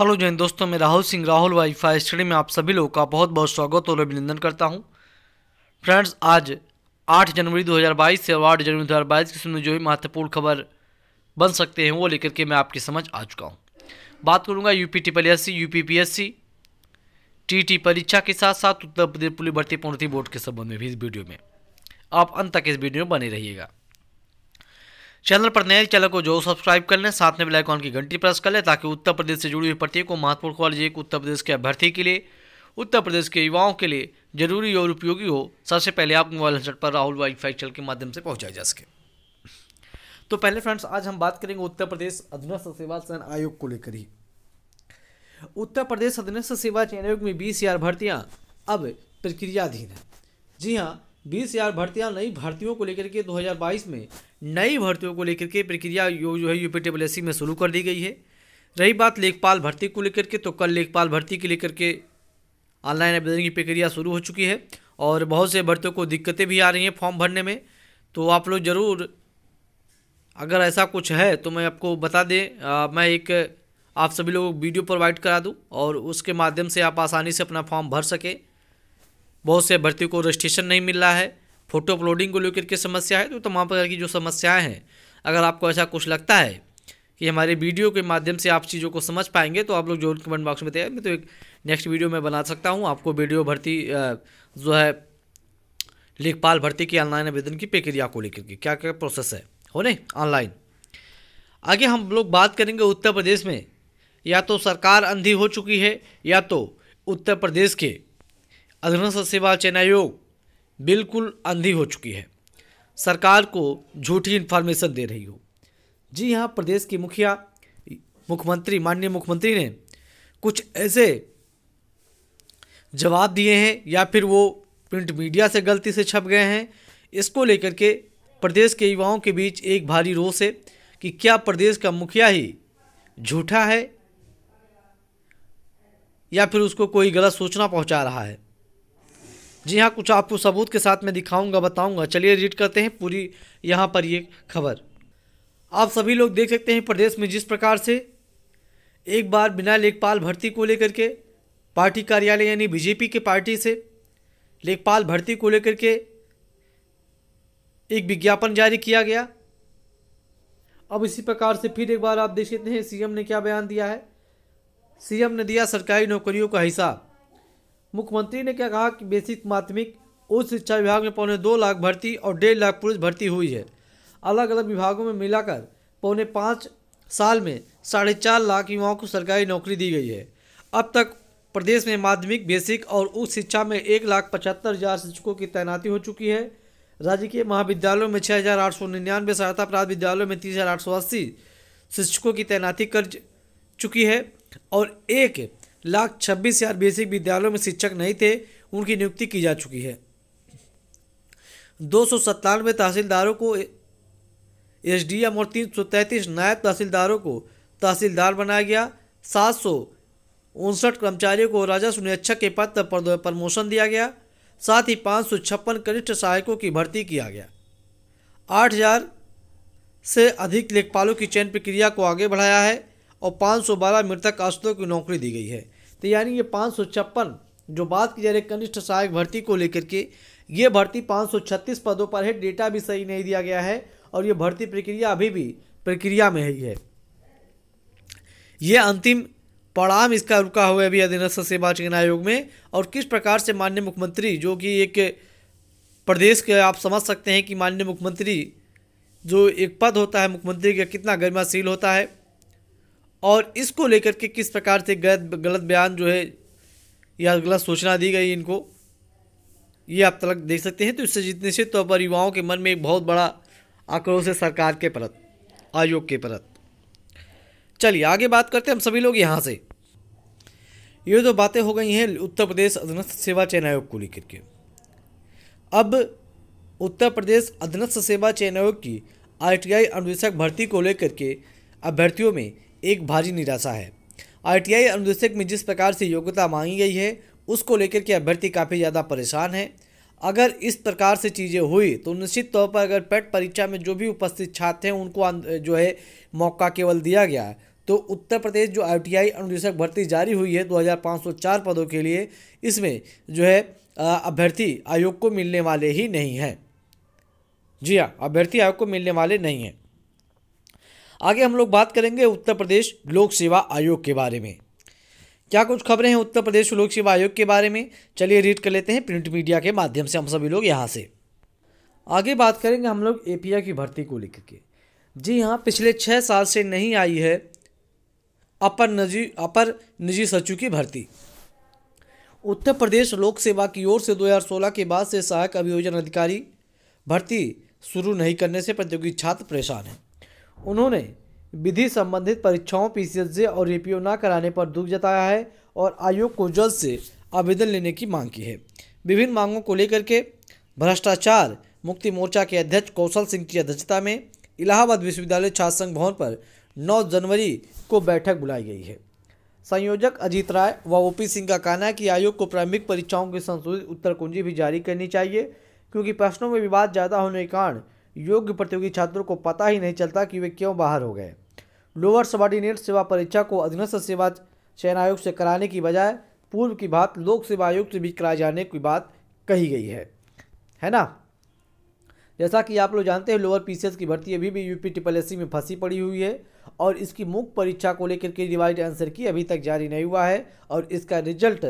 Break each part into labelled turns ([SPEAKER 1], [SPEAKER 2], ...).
[SPEAKER 1] hello जैन दोस्तों मैं Rahul Singh Rahul wifi study में आप सभी लोगों का बहुत बहुत स्वागत और अभिनंदन करता हूं फ्रेंड्स आज 8 जनवरी 2022 से आठ जनवरी 2022 के समय जो भी महत्वपूर्ण खबर बन सकते हैं वो लेकर के मैं आपकी समझ आ चुका हूं बात करूंगा U P S C U P P S C T T परीक्षा के साथ साथ उत्तर प्रदेश पुलिस भर्ती पूर्णति बोर्ड के संबंध में भी इस वीडियो में आप अंत तक इस वीडियो में बने रहिएगा चैनल पर नए चैनल को जो सब्सक्राइब कर लें साथ में बेल आइकॉन की घंटी प्रेस कर लें ताकि उत्तर प्रदेश से जुड़ी हुई प्रत्येक को महत्वपूर्ण कॉलेज एक उत्तर प्रदेश के अभ्यर्थी के लिए उत्तर प्रदेश के युवाओं के लिए जरूरी और उपयोगी हो सबसे पहले आप मोबाइल हेडसेट पर राहुल वाईफाई चैनल के माध्यम से पहुँचाया जा सके तो पहले फ्रेंड्स आज हम बात करेंगे उत्तर प्रदेश अधीनस्थ सेवा चयन आयोग को लेकर ही उत्तर प्रदेश अधीनस्थ सेवा चयन आयोग में बीस हजार भर्तियाँ अब प्रक्रियाधीन है जी हाँ बीस हज़ार भर्तियाँ नई भर्तियों को लेकर के 2022 में नई भर्तियों को लेकर के प्रक्रिया यो जो है यू पी में शुरू कर दी गई है रही बात लेखपाल भर्ती को लेकर के तो कल लेखपाल भर्ती के लेकर के ऑनलाइन आवेदन की प्रक्रिया शुरू हो चुकी है और बहुत से भर्तियों को दिक्कतें भी आ रही हैं फॉर्म भरने में तो आप लोग ज़रूर अगर ऐसा कुछ है तो मैं आपको बता दें मैं एक आप सभी लोगों को वीडियो प्रोवाइड करा दूँ और उसके माध्यम से आप आसानी से अपना फॉर्म भर सकें बहुत से भर्ती को रजिस्ट्रेशन नहीं मिल रहा है फोटो अपलोडिंग को लेकर के समस्या है तो तमाम प्रकार की जो समस्याएं हैं अगर आपको ऐसा कुछ लगता है कि हमारे वीडियो के माध्यम से आप चीज़ों को समझ पाएंगे तो आप लोग जो कमेंट बॉक्स में तैयार मैं तो एक नेक्स्ट वीडियो में बना सकता हूँ आपको वीडियो भर्ती जो है लेखपाल भर्ती की ऑनलाइन आवेदन की प्रक्रिया को लेकर के क्या क्या प्रोसेस है हो नहीं ऑनलाइन आगे हम लोग बात करेंगे उत्तर प्रदेश में या तो सरकार अंधी हो चुकी है या तो उत्तर प्रदेश के अधीनस्थ सेवा चयन आयोग बिल्कुल अंधी हो चुकी है सरकार को झूठी इन्फॉर्मेशन दे रही हो जी हाँ प्रदेश की मुखिया मुख्यमंत्री माननीय मुख्यमंत्री ने कुछ ऐसे जवाब दिए हैं या फिर वो प्रिंट मीडिया से गलती से छप गए हैं इसको लेकर के प्रदेश के युवाओं के बीच एक भारी रोष है कि क्या प्रदेश का मुखिया ही झूठा है या फिर उसको कोई गलत सूचना पहुंचा रहा है जी हाँ कुछ आपको सबूत के साथ मैं दिखाऊंगा बताऊंगा चलिए रीड करते हैं पूरी यहाँ पर ये खबर आप सभी लोग देख सकते हैं प्रदेश में जिस प्रकार से एक बार बिना लेखपाल भर्ती को लेकर के पार्टी कार्यालय यानी बीजेपी के पार्टी से लेखपाल भर्ती को लेकर के एक विज्ञापन जारी किया गया अब इसी प्रकार से फिर एक बार आप देख सकते हैं सीएम ने क्या बयान दिया है सीएम ने दिया सरकारी नौकरियों का हिसाब मुख्यमंत्री ने क्या कहा कि बेसिक माध्यमिक उच्च शिक्षा विभाग में पौने दो लाख भर्ती और डेढ़ लाख पुरुष भर्ती हुई है अलग अलग विभागों में मिलाकर पौने पाँच साल में साढ़े चार लाख युवाओं को सरकारी नौकरी दी गई है अब तक प्रदेश में माध्यमिक बेसिक और उच्च शिक्षा में एक लाख पचहत्तर हज़ार शिक्षकों की तैनाती हो चुकी है राज्य के महाविद्यालयों में छः हज़ार आठ सौ निन्यानवे सहायता प्राप्त विद्यालयों में तीस हज़ार आठ सौ अस्सी शिक्षकों की तैनाती कर चुकी है और एक लाख छब्बीस हज़ार बेसिक विद्यालयों में शिक्षक नहीं थे उनकी नियुक्ति की जा चुकी है दो सौ सत्तानवे तहसीलदारों को एस डी एम और तीन सौ तैंतीस नायब तहसीलदारों को तहसीलदार बनाया गया सात सौ उनसठ कर्मचारियों को राजस्व निरीक्षक के पद पर प्रमोशन दिया गया साथ ही पाँच सौ छप्पन कनिष्ठ सहायकों की भर्ती किया गया आठ हजार से अधिक लेखपालों की चयन प्रक्रिया को आगे बढ़ाया है और 512 मृतक आश्रितों की नौकरी दी गई है तो यानी ये पाँच जो बात की जा रही कनिष्ठ सहायक भर्ती को लेकर के ये भर्ती 536 पदों पर है डेटा भी सही नहीं दिया गया है और ये भर्ती प्रक्रिया अभी भी प्रक्रिया में ही है ये अंतिम पड़ाम इसका रुका हुआ अभी अधीनस्थ सेवा चयन आयोग में और किस प्रकार से माननीय मुख्यमंत्री जो कि एक प्रदेश के आप समझ सकते हैं कि माननीय मुख्यमंत्री जो एक पद होता है मुख्यमंत्री का कितना गरिमाशील होता है और इसको लेकर के किस प्रकार से गलत गलत बयान जो है या गलत सूचना दी गई इनको ये आप तलक देख सकते हैं तो इससे जितने से तो पर युवाओं के मन में एक बहुत बड़ा आक्रोश है सरकार के परत आयोग के परत चलिए आगे बात करते हैं हम सभी लोग यहाँ से ये तो बातें हो गई हैं उत्तर प्रदेश अधीनस्थ सेवा चयन आयोग को लेकर के अब उत्तर प्रदेश अधीनस्थ सेवा चयन आयोग की आईटीआई टी भर्ती को लेकर के अभ्यर्थियों में एक भारी निराशा है आईटीआई अनुदेशक में जिस प्रकार से योग्यता मांगी गई है उसको लेकर के अभ्यर्थी काफ़ी ज़्यादा परेशान है अगर इस प्रकार से चीज़ें हुई तो निश्चित तौर पर अगर पेट परीक्षा में जो भी उपस्थित छात्र हैं उनको अं, जो है मौका केवल दिया गया है तो उत्तर प्रदेश जो आई अनुदेशक भर्ती जारी हुई है 2504 पदों के लिए इसमें जो है अभ्यर्थी आयोग को मिलने वाले ही नहीं हैं जी हाँ अभ्यर्थी आयोग को मिलने वाले नहीं हैं आगे हम लोग बात करेंगे उत्तर प्रदेश लोक सेवा आयोग के बारे में क्या कुछ खबरें हैं उत्तर प्रदेश लोक सेवा आयोग के बारे में चलिए रीड कर लेते हैं प्रिंट मीडिया के माध्यम से हम सभी लोग यहाँ से आगे बात करेंगे हम लोग ए की भर्ती को लेकर के जी हाँ पिछले छः साल से नहीं आई है अपर निजी अपर निजी सचिव की भर्ती उत्तर प्रदेश लोक सेवा की ओर से 2016 के बाद से सहायक अभियोजन अधिकारी भर्ती शुरू नहीं करने से प्रतियोगी छात्र परेशान हैं उन्होंने विधि संबंधित परीक्षाओं पीसीएसजे और रिपीओ ना कराने पर दुख जताया है और आयोग को जल्द से आवेदन लेने की मांग की है विभिन्न मांगों को लेकर के भ्रष्टाचार मुक्ति मोर्चा के अध्यक्ष कौशल सिंह की अध्यक्षता में इलाहाबाद विश्वविद्यालय छात्र संघ भवन पर 9 जनवरी को बैठक बुलाई गई है संयोजक अजीत राय व ओपी सिंह का कहना है कि आयोग को प्रारंभिक परीक्षाओं की संशोधित उत्तर कुंजी भी जारी करनी चाहिए क्योंकि प्रश्नों में विवाद ज़्यादा होने के कारण योग्य प्रतियोगी छात्रों को पता ही नहीं चलता कि वे क्यों बाहर हो गए लोअर सबॉर्डिनेट सेवा परीक्षा को अधीनस्थ सेवा चयन आयोग से कराने की बजाय पूर्व की बात लोक सेवा आयोग से भी कराए जाने की बात कही गई है है ना जैसा कि आप लोग जानते हैं लोअर पीसीएस की भर्ती अभी भी यूपी ट्रिपल एस में फंसी पड़ी हुई है और इसकी मुख्य परीक्षा को लेकर के रिवाइज आंसर की अभी तक जारी नहीं हुआ है और इसका रिजल्ट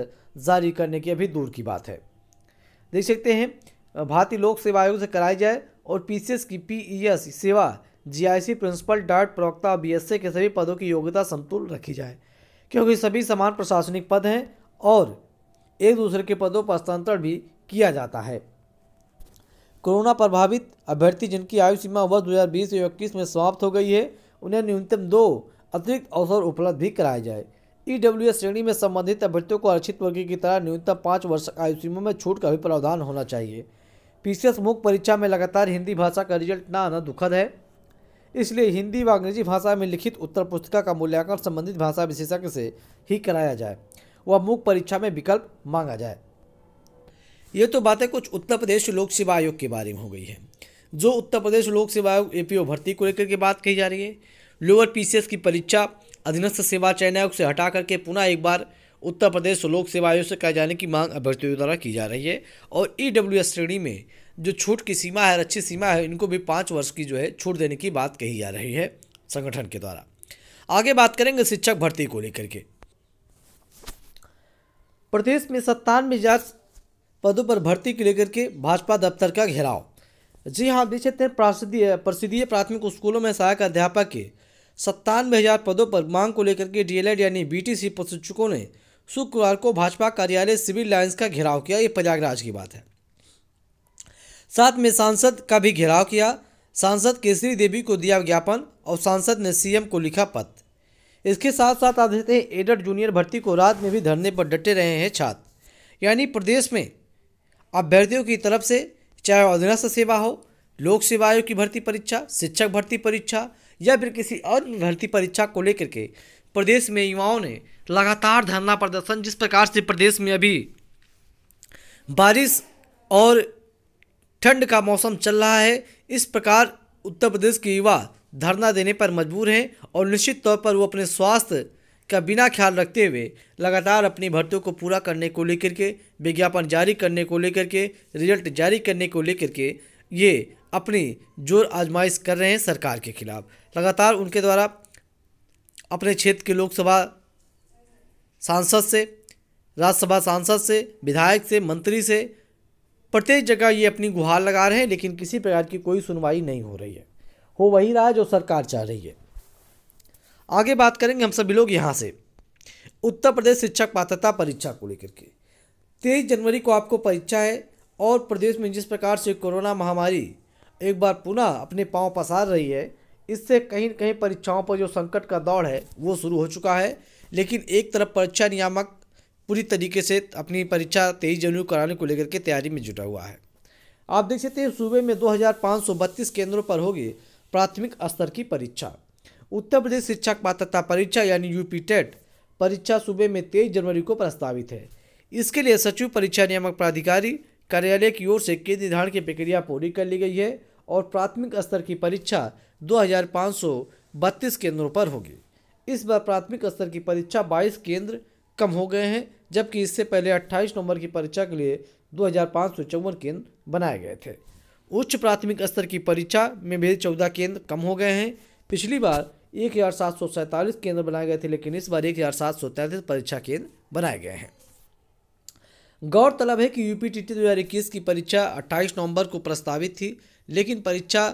[SPEAKER 1] जारी करने की अभी दूर की बात है देख सकते हैं भारतीय लोक सेवा आयोग से कराई जाए और पीसीएस की पीईएस e सेवा जीआईसी प्रिंसिपल डायरेक्ट प्रवक्ता बीएसए के सभी पदों की योग्यता संतुल रखी जाए क्योंकि सभी समान प्रशासनिक पद हैं और एक दूसरे के पदों पर हस्तांतरण भी किया जाता है कोरोना प्रभावित अभ्यर्थी जिनकी आयु सीमा वर्ष दो हज़ार बीस इक्कीस में समाप्त हो गई है उन्हें न्यूनतम दो अतिरिक्त अवसर उपलब्ध भी कराए जाए एस e श्रेणी में संबंधित अभ्यर्थियों को आरक्षित वर्ग की तरह न्यूनतम पाँच वर्ष आयु सीमा में छूट का भी प्रावधान होना चाहिए पीसीएस मुख्य परीक्षा में लगातार हिंदी भाषा का रिजल्ट न आना दुखद है इसलिए हिंदी व अंग्रेजी भाषा में लिखित उत्तर पुस्तिका का मूल्यांकन संबंधित भाषा विशेषज्ञ से ही कराया जाए व मुख्य परीक्षा में विकल्प मांगा जाए ये तो बातें कुछ उत्तर प्रदेश लोक सेवा आयोग के बारे में हो गई है जो उत्तर प्रदेश लोक सेवा आयोग ए भर्ती को लेकर के बात कही जा रही है लोअर पीसीएस की परीक्षा अधीनस्थ सेवा चयन आयोग से हटा करके पुनः एक बार उत्तर प्रदेश लोक सेवा आयोग से कराए जाने की मांग अभ्यर्थियों द्वारा की जा रही है और ई e श्रेणी में जो छूट की सीमा है अच्छी सीमा है इनको भी पाँच वर्ष की जो है छूट देने की बात कही जा रही है संगठन के द्वारा आगे बात करेंगे शिक्षक भर्ती को लेकर के प्रदेश में सत्तानवे हजार पदों पर भर्ती को लेकर के भाजपा दफ्तर का घेराव जी हाँ देख सकते हैं प्रसिद्धीय प्राथमिक स्कूलों में सहायक अध्यापक के सत्तानवे हजार पदों पर मांग को लेकर के डीएलएड यानी बीटीसी प्रशिक्षकों ने शुक्रवार को भाजपा कार्यालय सिविल लाइन्स का घेराव किया ये प्रयागराज की बात है साथ में सांसद का भी घेराव किया सांसद केसरी देवी को दिया ज्ञापन और सांसद ने सीएम को लिखा पत्र इसके साथ साथ आप देखते हैं एडर जूनियर भर्ती को रात में भी धरने पर डटे रहे हैं छात्र यानी प्रदेश में अभ्यर्थियों की तरफ से चाहे अधीनस्थ सेवा हो लोक सेवा आयोग की भर्ती परीक्षा शिक्षक भर्ती परीक्षा या फिर किसी और भर्ती परीक्षा को लेकर के प्रदेश में युवाओं ने लगातार धरना प्रदर्शन जिस प्रकार से प्रदेश में अभी बारिश और ठंड का मौसम चल रहा है इस प्रकार उत्तर प्रदेश के युवा धरना देने पर मजबूर हैं और निश्चित तौर पर वो अपने स्वास्थ्य का बिना ख्याल रखते हुए लगातार अपनी भर्तियों को पूरा करने को लेकर के विज्ञापन जारी करने को लेकर के रिजल्ट जारी करने को लेकर के ये अपनी जोर आजमाइश कर रहे हैं सरकार के खिलाफ लगातार उनके द्वारा अपने क्षेत्र के लोकसभा सांसद से राज्यसभा सांसद से विधायक से मंत्री से प्रत्येक जगह ये अपनी गुहार लगा रहे हैं लेकिन किसी प्रकार की कोई सुनवाई नहीं हो रही है हो वही रहा जो सरकार चाह रही है आगे बात करेंगे हम सभी लोग यहाँ से उत्तर प्रदेश शिक्षक पात्रता परीक्षा को लेकर के तेईस जनवरी को आपको परीक्षा है और प्रदेश में जिस प्रकार से कोरोना महामारी एक बार पुनः अपने पाँव पसार रही है इससे कहीं कहीं परीक्षाओं पर जो संकट का दौड़ है वो शुरू हो चुका है लेकिन एक तरफ परीक्षा नियामक पूरी तरीके से अपनी परीक्षा तेईस जनवरी को कराने को लेकर के तैयारी में जुटा हुआ है आप देख सकते हैं सूबे में दो केंद्रों पर होगी प्राथमिक स्तर की परीक्षा उत्तर प्रदेश शिक्षक पात्रता परीक्षा यानी यूपी टेट परीक्षा सूबे में तेईस जनवरी को प्रस्तावित है इसके लिए सचिव परीक्षा नियामक प्राधिकारी कार्यालय की ओर से केंद्र निर्धारण की प्रक्रिया पूरी कर ली गई है और प्राथमिक स्तर की परीक्षा दो केंद्रों पर होगी इस बार प्राथमिक स्तर की परीक्षा 22 केंद्र कम हो गए हैं जबकि इससे पहले 28 नवंबर की परीक्षा के लिए दो केंद्र बनाए गए थे उच्च प्राथमिक स्तर की परीक्षा में भी चौदह केंद्र कम हो गए हैं पिछली बार एक हज़ार सात सौ सैंतालीस केंद्र बनाए गए थे लेकिन इस बार एक हज़ार सात सौ तैंतीस परीक्षा केंद्र बनाए गए हैं गौरतलब है कि यूपी टी दो हज़ार इक्कीस की परीक्षा अट्ठाईस नवंबर को प्रस्तावित थी लेकिन परीक्षा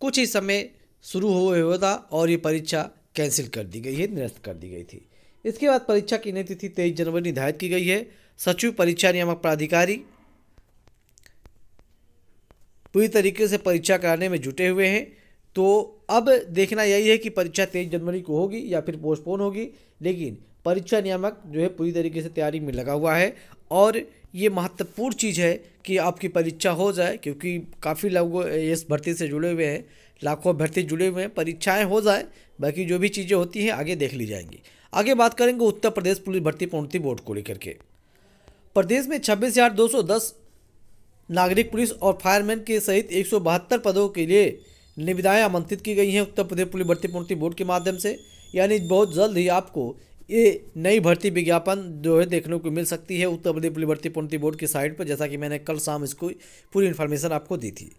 [SPEAKER 1] कुछ ही समय शुरू हुए हुआ था और ये परीक्षा कैंसिल कर दी गई है निरस्त कर दी गई थी इसके बाद परीक्षा की नई तिथि तेईस जनवरी निर्धारित की गई है सचिव परीक्षा नियामक प्राधिकारी पूरी तरीके से परीक्षा कराने में जुटे हुए हैं तो अब देखना यही है कि परीक्षा तेईस जनवरी को होगी या फिर पोस्टपोन होगी लेकिन परीक्षा नियामक जो है पूरी तरीके से तैयारी में लगा हुआ है और ये महत्वपूर्ण चीज़ है कि आपकी परीक्षा हो जाए क्योंकि काफ़ी लोग इस भर्ती से जुड़े हुए हैं लाखों भर्ती जुड़े हुए हैं परीक्षाएँ हो जाए बाकी जो भी चीज़ें होती हैं आगे देख ली जाएंगी आगे बात करेंगे उत्तर प्रदेश पुलिस भर्ती प्रोन्नति बोर्ड को लेकर के प्रदेश में छब्बीस हज़ार दो सौ दस नागरिक पुलिस और फायरमैन के सहित एक सौ बहत्तर पदों के लिए निविदाएँ आमंत्रित की गई हैं उत्तर प्रदेश पुलिस भर्ती प्रोन्नति बोर्ड के माध्यम से यानी बहुत जल्द ही आपको ये नई भर्ती विज्ञापन जो है देखने को मिल सकती है उत्तर प्रदेश पुलिस भर्ती प्रोन्नति बोर्ड की साइट पर जैसा कि मैंने कल शाम इसको पूरी इन्फॉर्मेशन आपको दी थी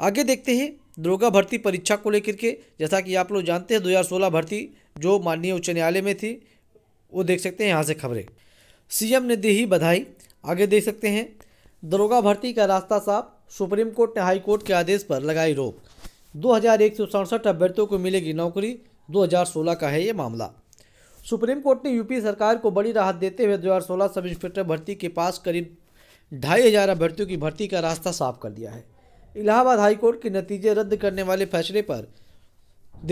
[SPEAKER 1] आगे देखते हैं दरोगा भर्ती परीक्षा को लेकर के जैसा कि आप लोग जानते हैं 2016 भर्ती जो माननीय उच्च न्यायालय में थी वो देख सकते हैं यहाँ से खबरें सीएम ने दी ही बधाई आगे देख सकते हैं दरोगा भर्ती का रास्ता साफ सुप्रीम कोर्ट ने हाई कोर्ट के आदेश पर लगाई रोक दो अभ्यर्थियों को मिलेगी नौकरी सोलह का है ये मामला सुप्रीम कोर्ट ने यूपी सरकार को बड़ी राहत देते हुए सोलह सब इंस्पेक्टर भर्ती के पास करीब ढाई हज़ार अभ्यर्थियों की भर्ती का रास्ता साफ कर दिया है इलाहाबाद हाईकोर्ट के नतीजे रद्द करने वाले फैसले पर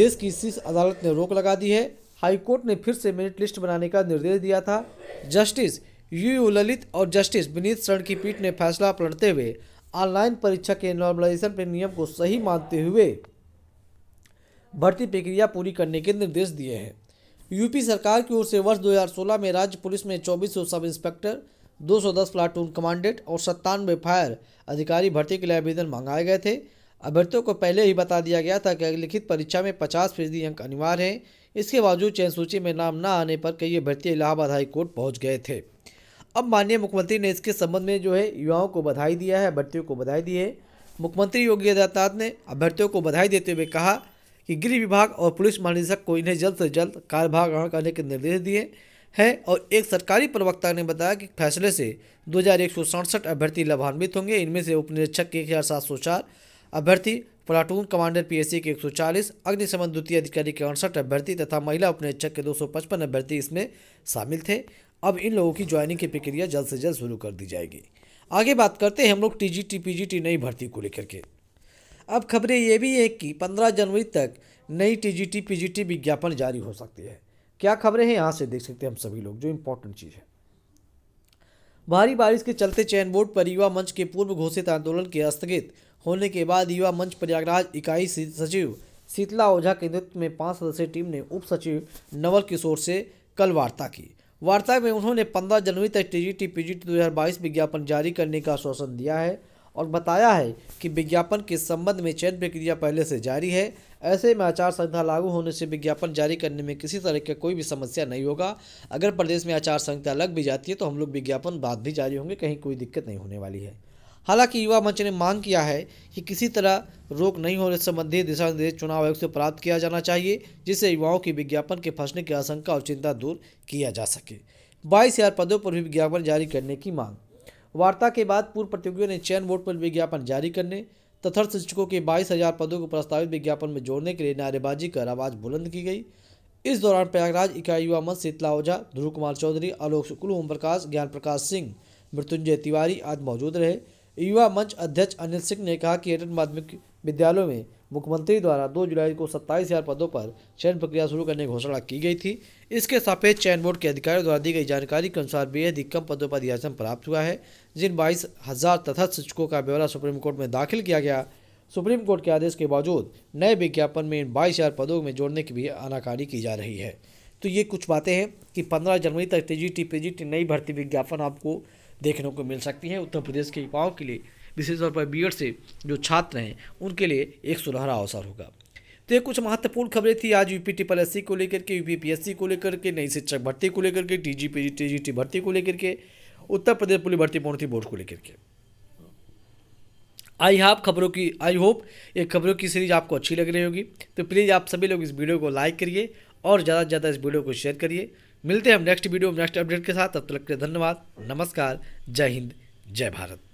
[SPEAKER 1] देश की शीर्ष अदालत ने रोक लगा दी है हाईकोर्ट ने फिर से मेरिट लिस्ट बनाने का निर्देश दिया था जस्टिस यू यू ललित और जस्टिस विनीत शरण की पीठ ने फैसला पलटते हुए ऑनलाइन परीक्षा के नॉर्मलाइजेशन पर नियम को सही मानते हुए भर्ती प्रक्रिया पूरी करने के निर्देश दिए हैं यूपी सरकार की ओर से वर्ष 2016 में राज्य पुलिस में 2400 सब इंस्पेक्टर 210 प्लाटून कमांडेंट और सत्तानवे फायर अधिकारी भर्ती के लिए आवेदन मंगाए गए थे अभ्यर्थियों को पहले ही बता दिया गया था कि लिखित परीक्षा में पचास फीसदी अंक अनिवार्य हैं इसके बावजूद चयन सूची में नाम न आने पर कई अभ्यर्थी इलाहाबाद हाईकोर्ट पहुँच गए थे अब माननीय मुख्यमंत्री ने इसके संबंध में जो है युवाओं को बधाई दिया है अभ्यर्थियों को बधाई दी है मुख्यमंत्री योगी आदित्यनाथ ने अभ्यर्थियों को बधाई देते हुए कहा कि गृह विभाग और पुलिस महानिदेशक को इन्हें जल्द से जल्द कार्यभार ग्रहण करने के निर्देश दिए हैं और एक सरकारी प्रवक्ता ने बताया कि फैसले से दो अभ्यर्थी लाभान्वित होंगे इनमें से उप निरीक्षक के एक अभ्यर्थी प्लाटून कमांडर पीएससी के 140, अग्निशमन द्वितीय अधिकारी के अड़सठ अभ्यर्थी तथा महिला उप निरीक्षक के 255 अभ्यर्थी इसमें शामिल थे अब इन लोगों की ज्वाइनिंग की प्रक्रिया जल्द से जल्द शुरू कर दी जाएगी आगे बात करते हैं हम लोग जी टी नई भर्ती को लेकर के अब खबरें ये भी है कि पंद्रह जनवरी तक नई टी जी विज्ञापन जारी हो सकती है क्या खबरें हैं यहाँ से देख सकते हैं हम सभी लोग जो इम्पोर्टेंट चीज़ है भारी बारिश के चलते चयन बोर्ड पर युवा मंच के पूर्व घोषित आंदोलन के स्थगित होने के बाद युवा मंच प्रयागराज इकाई सचिव शीतला ओझा के नेतृत्व में पाँच सदस्यीय टीम ने उप सचिव नवल किशोर से कल वार्ता की वार्ता में उन्होंने 15 जनवरी तक टी टीजीटी पीजीटी 2022 विज्ञापन जारी करने का आश्वासन दिया है और बताया है कि विज्ञापन के संबंध में चयन प्रक्रिया पहले से जारी है ऐसे में आचार संहिता लागू होने से विज्ञापन जारी करने में किसी तरह का कोई भी समस्या नहीं होगा अगर प्रदेश में आचार संहिता लग भी जाती है तो हम लोग विज्ञापन बाद भी जारी होंगे कहीं कोई दिक्कत नहीं होने वाली है हालांकि युवा मंच ने मांग किया है कि किसी तरह रोक नहीं होने संबंधी दिशा निर्देश चुनाव आयोग से प्राप्त किया जाना चाहिए जिससे युवाओं की विज्ञापन के फंसने की आशंका और चिंता दूर किया जा सके बाईस हज़ार पदों पर भी विज्ञापन जारी करने की मांग वार्ता के बाद पूर्व प्रतियोगियों ने चयन वोट पर विज्ञापन जारी करने तथा शिक्षकों के बाईस हजार पदों को प्रस्तावित विज्ञापन में जोड़ने के लिए नारेबाजी कर आवाज बुलंद की गई इस दौरान प्रयागराज इकाई युवा मंच शीतला ओझा ध्रुव कुमार चौधरी आलोक शुक्ल ओम प्रकाश ज्ञान प्रकाश सिंह मृत्युंजय तिवारी आदि मौजूद रहे युवा मंच अध्यक्ष अनिल सिंह ने कहा कि एटन माध्यमिक विद्यालयों में मुख्यमंत्री द्वारा 2 जुलाई को सत्ताईस हज़ार पदों पर चयन प्रक्रिया शुरू करने की घोषणा की गई थी इसके सापेक्ष चयन बोर्ड के अधिकारियों द्वारा दी गई जानकारी के अनुसार बेहद ही कम पदों पर यह प्राप्त हुआ है जिन बाईस हज़ार तथा शिक्षकों का ब्यौरा सुप्रीम कोर्ट में दाखिल किया गया सुप्रीम कोर्ट के आदेश के बावजूद नए विज्ञापन में इन बाईस हज़ार पदों में जोड़ने की भी आनाकारी की जा रही है तो ये कुछ बातें हैं कि पंद्रह जनवरी तक टी जी टी नई भर्ती विज्ञापन आपको देखने को मिल सकती है उत्तर प्रदेश के युवाओं के लिए विशेष तौर पर बी से जो छात्र हैं उनके लिए एक सुनहरा अवसर होगा तो ये कुछ महत्वपूर्ण खबरें थी आज यूपी ट्रिपल एस को लेकर के यूपीपीएससी को लेकर के नई शिक्षक भर्ती को लेकर के टी जी पी टी भर्ती को लेकर के उत्तर प्रदेश पुलिस भर्ती प्रोन्नति बोर्ड को लेकर के आई हाप खबरों की आई होप ये खबरों की सीरीज आपको अच्छी लग रही होगी तो प्लीज़ आप सभी लोग इस वीडियो को लाइक करिए और ज़्यादा से ज़्यादा इस वीडियो को शेयर करिए मिलते हैं हम नेक्स्ट वीडियो नेक्स्ट अपडेट के साथ तब तक के धन्यवाद नमस्कार जय हिंद जय भारत